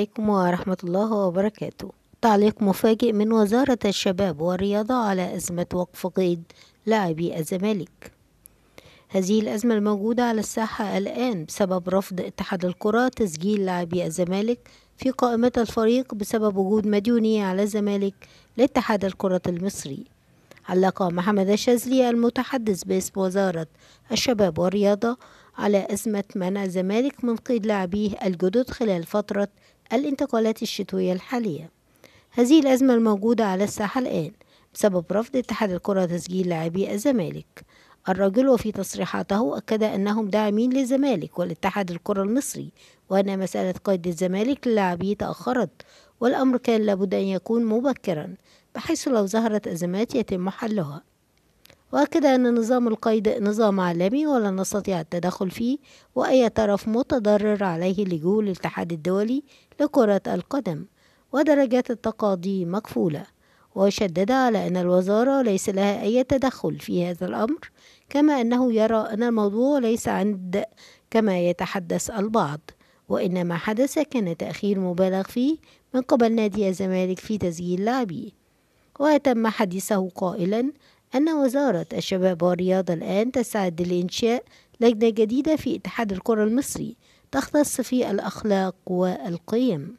عليكم ورحمة الله وبركاته تعليق مفاجئ من وزارة الشباب والرياضة على أزمة وقف قيد لاعبي الزمالك هذه الأزمة الموجودة على الساحة الآن بسبب رفض اتحاد الكرة تسجيل لاعبي الزمالك في قائمة الفريق بسبب وجود مديونية على الزمالك لاتحاد الكرة المصري علق محمد الشاذلي المتحدث باسم وزارة الشباب والرياضة على أزمة منع الزمالك من قيد لاعبيه الجدد خلال فترة الانتقالات الشتوية الحالية هذه الأزمة الموجودة على الساحة الآن بسبب رفض اتحاد الكرة تسجيل لاعبي الزمالك الرجل وفي تصريحاته أكد أنهم داعمين للزمالك والاتحاد الكرة المصري وأن مسألة قيد الزمالك للاعبي تأخرت والأمر كان لابد أن يكون مبكرا بحيث لو ظهرت أزمات يتم حلها وأكد أن نظام القيد نظام عالمي ولا نستطيع التدخل فيه وأي طرف متضرر عليه لجوء للاتحاد الدولي لكرة القدم ودرجات التقاضي مكفولة وشدد على أن الوزارة ليس لها أي تدخل في هذا الأمر كما أنه يرى أن الموضوع ليس عند كما يتحدث البعض وإن ما حدث كان تأخير مبالغ فيه من قبل نادي الزمالك في تسجيل لاعبيه وأتم حديثه قائلا أن وزارة الشباب والرياضة الآن تستعد لإنشاء لجنة جديدة في اتحاد الكرة المصري تختص في الأخلاق والقيم